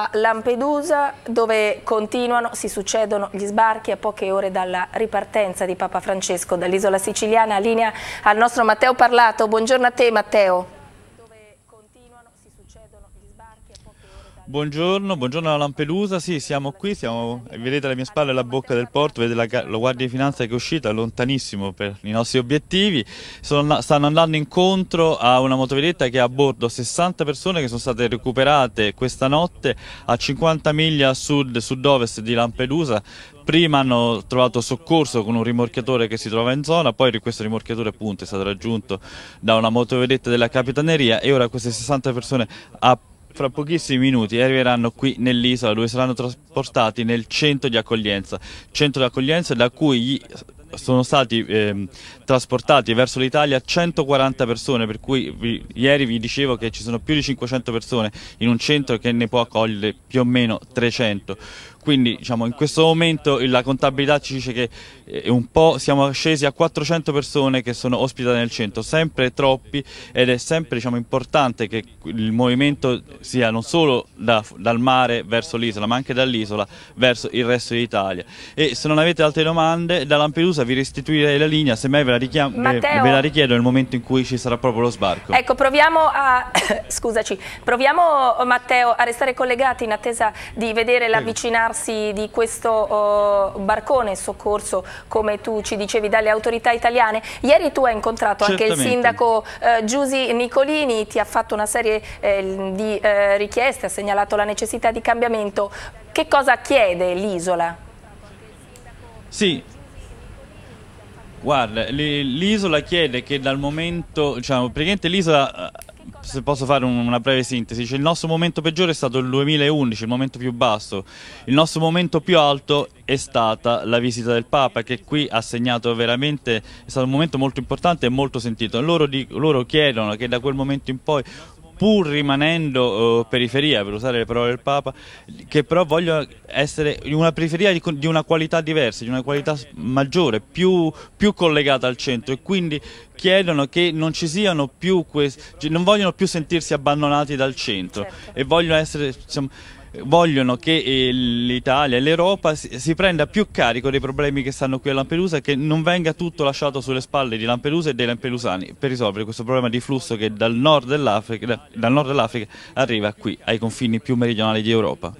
A Lampedusa dove continuano, si succedono gli sbarchi a poche ore dalla ripartenza di Papa Francesco dall'isola siciliana, linea al nostro Matteo Parlato. Buongiorno a te Matteo. Buongiorno, buongiorno alla Lampedusa, sì siamo qui, siamo, vedete alle mie spalle la bocca del porto, vedete la, la Guardia di Finanza che è uscita lontanissimo per i nostri obiettivi, sono, stanno andando incontro a una motovedetta che ha a bordo 60 persone che sono state recuperate questa notte a 50 miglia a sud, sud-ovest di Lampedusa, prima hanno trovato soccorso con un rimorchiatore che si trova in zona, poi questo rimorchiatore appunto è stato raggiunto da una motovedetta della Capitaneria e ora queste 60 persone a fra pochissimi minuti arriveranno qui nell'isola dove saranno trasportati nel centro di accoglienza, centro di accoglienza da cui sono stati eh, trasportati verso l'Italia 140 persone, per cui vi, ieri vi dicevo che ci sono più di 500 persone in un centro che ne può accogliere più o meno 300. Quindi diciamo, in questo momento la contabilità ci dice che eh, un po' siamo scesi a 400 persone che sono ospitate nel centro, sempre troppi ed è sempre diciamo, importante che il movimento sia non solo da, dal mare verso l'isola ma anche dall'isola verso il resto d'Italia. E se non avete altre domande da Lampedusa vi restituirei la linea, semmai ve la, Matteo, ve la richiedo nel momento in cui ci sarà proprio lo sbarco. Ecco, proviamo a... scusaci, proviamo Matteo a restare collegati in attesa di vedere l'avvicinarsi ritirarsi di questo uh, barcone soccorso, come tu ci dicevi, dalle autorità italiane? Ieri tu hai incontrato Certamente. anche il sindaco uh, eh, Giusi Nicolini, ti ha fatto una serie eh, di eh, richieste, ha segnalato la necessità di cambiamento. Che cosa chiede l'isola? Sì, Guarda, l'isola chiede che dal momento, diciamo, praticamente l'isola eh, se posso fare un, una breve sintesi, cioè, il nostro momento peggiore è stato il 2011, il momento più basso, il nostro momento più alto è stata la visita del Papa che qui ha segnato veramente, è stato un momento molto importante e molto sentito. Loro, di, loro chiedono che da quel momento in poi pur rimanendo eh, periferia, per usare le parole del Papa, che però vogliono essere una periferia di, di una qualità diversa, di una qualità maggiore, più, più, collegata al centro e quindi chiedono che non ci siano più questi, non vogliono più sentirsi abbandonati dal centro certo. e vogliono essere... Diciamo, vogliono che eh, l'Italia e l'Europa si prenda più carico dei problemi che stanno qui a Lampedusa e che non venga tutto lasciato sulle spalle di Lampedusa e dei lampedusani per risolvere questo problema di flusso che dal nord dell'Africa, dal arriva qui ai confini più meridionali d'Europa.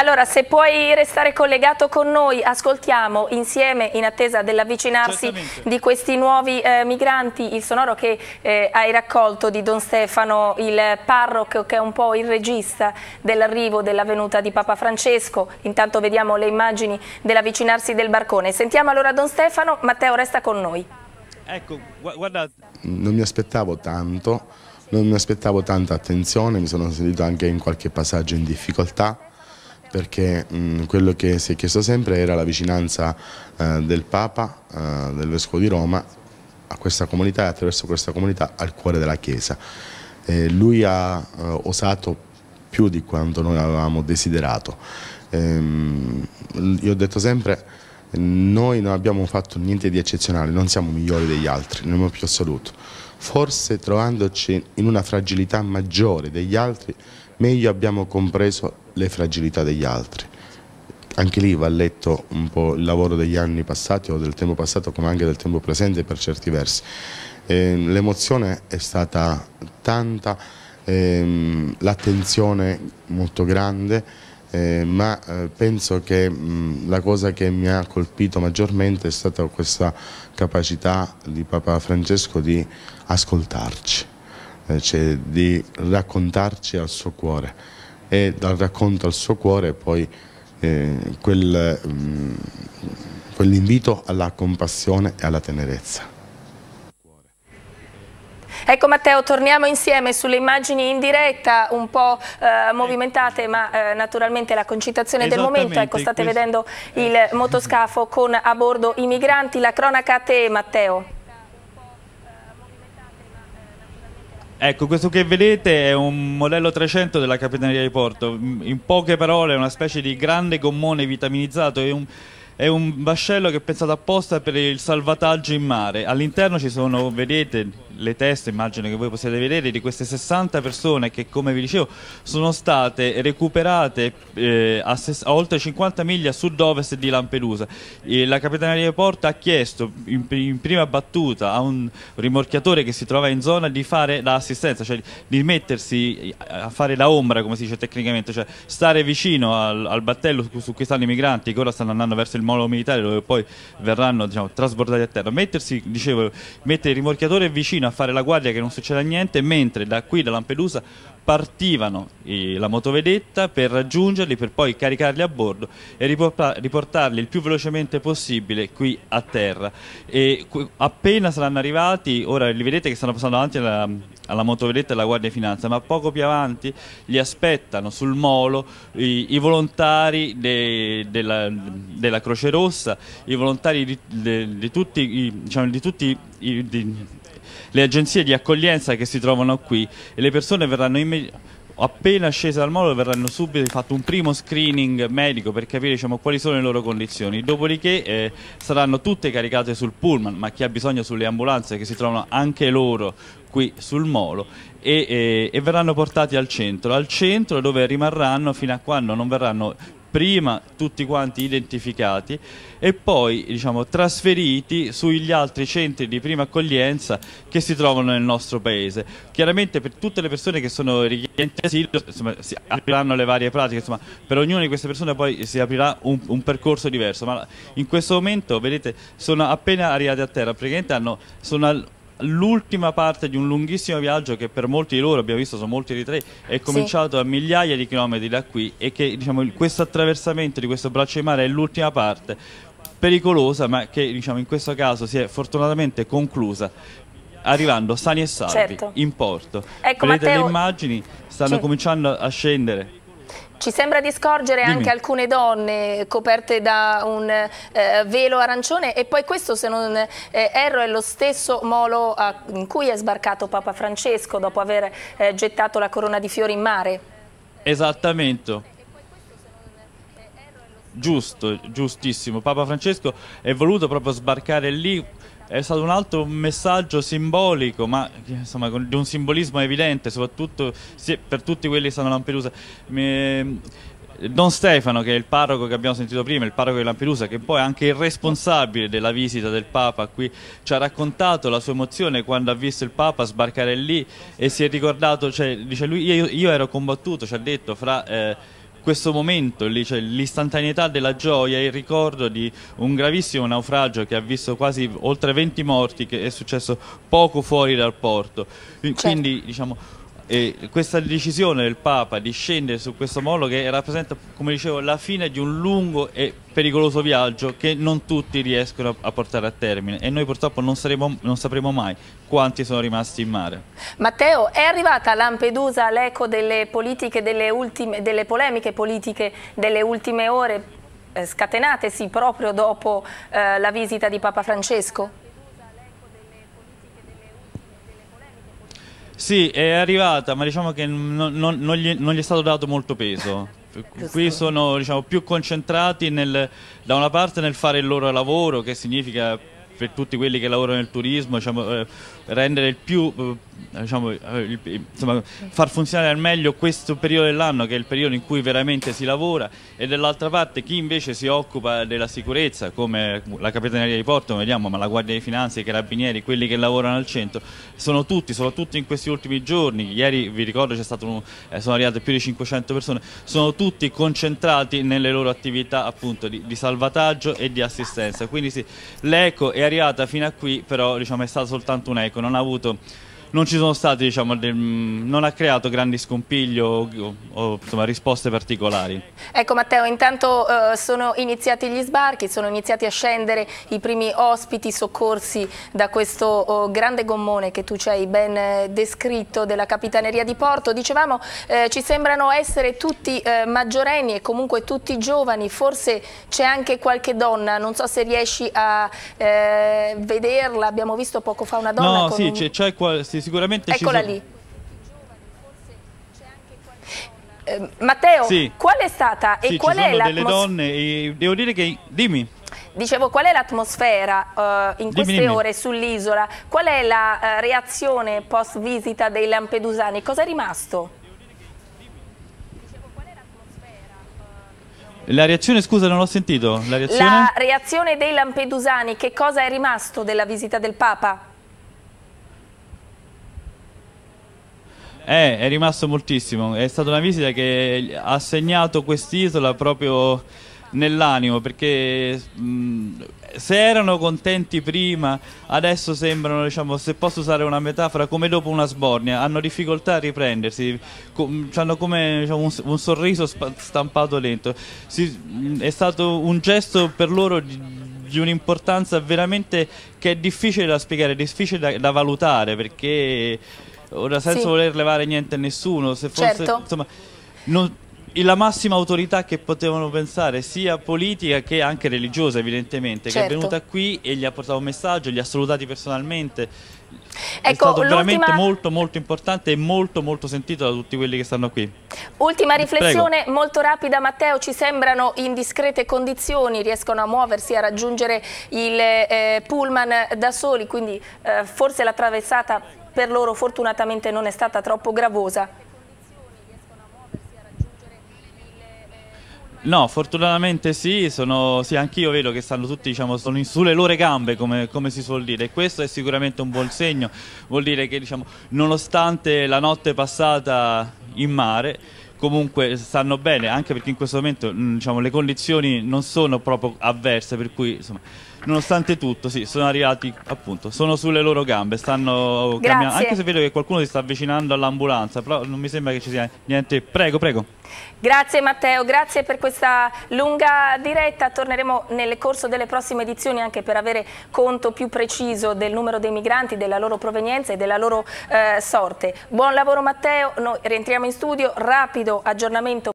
Allora, se puoi restare collegato con noi, ascoltiamo insieme, in attesa dell'avvicinarsi di questi nuovi eh, migranti, il sonoro che eh, hai raccolto di Don Stefano, il parroco che è un po' il regista dell'arrivo, della venuta di Papa Francesco. Intanto vediamo le immagini dell'avvicinarsi del barcone. Sentiamo allora Don Stefano, Matteo resta con noi. Ecco, guardate. Non mi aspettavo tanto, non mi aspettavo tanta attenzione, mi sono sentito anche in qualche passaggio in difficoltà perché mh, quello che si è chiesto sempre era la vicinanza eh, del Papa, eh, del Vescovo di Roma, a questa comunità e attraverso questa comunità al cuore della Chiesa. Eh, lui ha eh, osato più di quanto noi avevamo desiderato. Ehm, io ho detto sempre, noi non abbiamo fatto niente di eccezionale, non siamo migliori degli altri, non modo più assoluto. Forse trovandoci in una fragilità maggiore degli altri, meglio abbiamo compreso le fragilità degli altri. Anche lì va letto un po' il lavoro degli anni passati o del tempo passato come anche del tempo presente per certi versi. Eh, l'emozione è stata tanta, ehm, l'attenzione molto grande, eh, ma eh, penso che mh, la cosa che mi ha colpito maggiormente è stata questa capacità di Papa Francesco di ascoltarci cioè di raccontarci al suo cuore e dal racconto al suo cuore poi eh, quel, mh, mm, quell'invito alla compassione e alla tenerezza. Ecco Matteo, torniamo insieme sulle immagini in diretta, un po' eh, movimentate, ma eh, naturalmente la concitazione del momento. Ecco, state questo... vedendo il motoscafo con a bordo i migranti. La cronaca a te, Matteo. Ecco, questo che vedete è un modello 300 della Capitaneria di Porto. In poche parole, è una specie di grande gommone vitaminizzato. È un, è un vascello che è pensato apposta per il salvataggio in mare. All'interno ci sono, vedete, le teste, immagino che voi possiate vedere, di queste 60 persone che, come vi dicevo, sono state recuperate eh, a, ses- a, oltre 50 miglia a sud-ovest di Lampedusa. E la Capitaneria di Porta ha chiesto in, in, prima battuta a un rimorchiatore che si trova in zona di fare l'assistenza, cioè di mettersi eh, a fare la ombra, come si dice tecnicamente, cioè stare vicino al, al battello su, su cui stanno i migranti che ora stanno andando verso il molo militare dove poi verranno diciamo, trasbordati a terra. Mettersi, dicevo, mettere il rimorchiatore vicino a fare la guardia che non succeda niente, mentre da qui, da Lampedusa, partivano la motovedetta per raggiungerli, per poi caricarli a bordo e riportarli il più velocemente possibile qui a terra. E appena saranno arrivati, ora li vedete che stanno passando avanti alla, alla motovedetta della Guardia di Finanza, ma poco più avanti li aspettano sul molo i, i volontari de, della, della, Croce Rossa, i volontari di, de, de tutti, i, diciamo, di tutti i, di, le agenzie di accoglienza che si trovano qui e le persone verranno immediatamente appena scese dal molo verranno subito fatto un primo screening medico per capire diciamo, quali sono le loro condizioni, dopodiché eh, saranno tutte caricate sul pullman, ma chi ha bisogno sulle ambulanze che si trovano anche loro qui sul molo e, e, eh, e verranno portati al centro, al centro dove rimarranno fino a quando non verranno prima tutti quanti identificati e poi diciamo, trasferiti sugli altri centri di prima accoglienza che si trovano nel nostro paese. Chiaramente per tutte le persone che sono richiedenti asilo insomma, si apriranno le varie pratiche, insomma, per ognuna di queste persone poi si aprirà un, un, percorso diverso, ma in questo momento vedete sono appena arrivati a terra, praticamente hanno, sono al l'ultima parte di un lunghissimo viaggio che per molti di loro, abbiamo visto sono molti di tre, è cominciato sì. a migliaia di chilometri da qui e che diciamo, questo attraversamento di questo braccio di mare è l'ultima parte pericolosa ma che diciamo, in questo caso si è fortunatamente conclusa arrivando sani e salvi certo. in porto. Ecco, Vedete Matteo... le immagini stanno sì. cominciando a scendere ci sembra di scorgere Dimmi. anche alcune donne coperte da un eh, velo arancione e poi questo, se non eh, erro, è lo stesso molo a, in cui è sbarcato Papa Francesco dopo aver eh, gettato la corona di fiori in mare. Esattamente. Giusto, giustissimo. Papa Francesco è voluto proprio sbarcare lì è stato un altro messaggio simbolico, ma insomma, con, di un simbolismo evidente, soprattutto se, per tutti quelli che stanno a Lampedusa. Mi, Don Stefano, che è il parroco che abbiamo sentito prima, il parroco di Lampedusa, che poi è anche il responsabile della visita del Papa qui, ci ha raccontato la sua emozione quando ha visto il Papa sbarcare lì e si è ricordato, cioè, dice lui, io, io ero combattuto, ci ha detto, fra... Eh, questo momento lì, cioè l'istantaneità della gioia e il ricordo di un gravissimo naufragio che ha visto quasi oltre 20 morti che è successo poco fuori dal porto. Quindi certo. diciamo e questa decisione del Papa di scendere su questo molo che rappresenta, come dicevo, la fine di un lungo e pericoloso viaggio che non tutti riescono a portare a termine e noi purtroppo non, saremo, non sapremo mai quanti sono rimasti in mare. Matteo, è arrivata a Lampedusa l'eco delle, delle, delle polemiche politiche delle ultime ore eh, scatenatesi proprio dopo eh, la visita di Papa Francesco? Sì, è arrivata, ma diciamo che non, non, non, gli, non gli è stato dato molto peso. qui sono diciamo, più concentrati nel, da una parte nel fare il loro lavoro, che significa per tutti quelli che lavorano nel turismo, diciamo, eh, rendere il più, eh, diciamo, eh, insomma, far funzionare al meglio questo periodo dell'anno che è il periodo in cui veramente si lavora e dall'altra parte chi invece si occupa della sicurezza come la Capitaneria di Porto, vediamo, ma la Guardia di Finanze, i Carabinieri, quelli che lavorano al centro, sono tutti, soprattutto in questi ultimi giorni, ieri vi ricordo c'è stato un, sono arrivate più di 500 persone, sono tutti concentrati nelle loro attività appunto di, di salvataggio e di assistenza, quindi sì, l'ECO è arrivata fino a qui però diciamo, è stata soltanto un eco, non ha avuto non ci sono stati, diciamo, del, non ha creato grandi scompiglio o, o insomma, risposte particolari. Ecco Matteo, intanto eh, sono iniziati gli sbarchi, sono iniziati a scendere i primi ospiti soccorsi da questo oh, grande gommone che tu ci hai ben eh, descritto della Capitaneria di Porto. Dicevamo, eh, ci sembrano essere tutti eh, maggiorenni e comunque tutti giovani, forse c'è anche qualche donna, non so se riesci a eh, vederla, abbiamo visto poco fa una donna. No, sì, un... c'è qualche sì, sicuramente Eccola ci sono... lì. Eh, Matteo, sì. qual è stata sì, e qual è l'atmosfera? delle donne e devo dire che... Dimmi. Dicevo, qual è l'atmosfera uh, in queste dimmi, dimmi. ore sull'isola? Qual è la uh, reazione post visita dei lampedusani? Cosa è rimasto? La reazione, scusa, non l'ho sentito. La reazione? la reazione dei lampedusani, che cosa è rimasto della visita del Papa? Eh, è rimasto moltissimo. È stata una visita che ha segnato quest'isola proprio nell'animo perché mh, se erano contenti prima adesso sembrano diciamo se posso usare una metafora come dopo una sbornia hanno difficoltà a riprendersi com- hanno come diciamo, un, un, sorriso sp- stampato lento si, mh, è stato un gesto per loro di, di un'importanza veramente che è difficile da spiegare, difficile da, da valutare perché ora senza sì. voler levare niente a nessuno, se fosse certo. insomma, non, la massima autorità che potevano pensare, sia politica che anche religiosa evidentemente, certo. che è certo. venuta qui e gli ha portato un messaggio, li ha salutati personalmente. Ecco, è stato veramente molto molto importante e molto molto sentito da tutti quelli che stanno qui. Ultima riflessione Prego. molto rapida Matteo, ci sembrano in discrete condizioni, riescono a muoversi, a raggiungere il eh, pullman da soli, quindi eh, forse la traversata per loro fortunatamente non è stata troppo gravosa. No, fortunatamente sì, sono, sì anch'io vedo che stanno tutti diciamo, sono in, sulle loro gambe, come, come, si suol dire, e questo è sicuramente un buon segno, vuol dire che diciamo, nonostante la notte passata in mare, comunque stanno bene, anche perché in questo momento mm, diciamo, le condizioni non sono proprio avverse, per cui... Insomma, nonostante tutto, sì, sono arrivati appunto, sono sulle loro gambe, stanno Grazie. camminando. Anche se vedo che qualcuno si sta avvicinando all'ambulanza, però non mi sembra che ci sia niente. Prego, prego. Grazie Matteo, grazie per questa lunga diretta, torneremo nel corso delle prossime edizioni anche per avere conto più preciso del numero dei migranti, della loro provenienza e della loro eh, sorte. Buon lavoro Matteo, noi rientriamo in studio, rapido aggiornamento.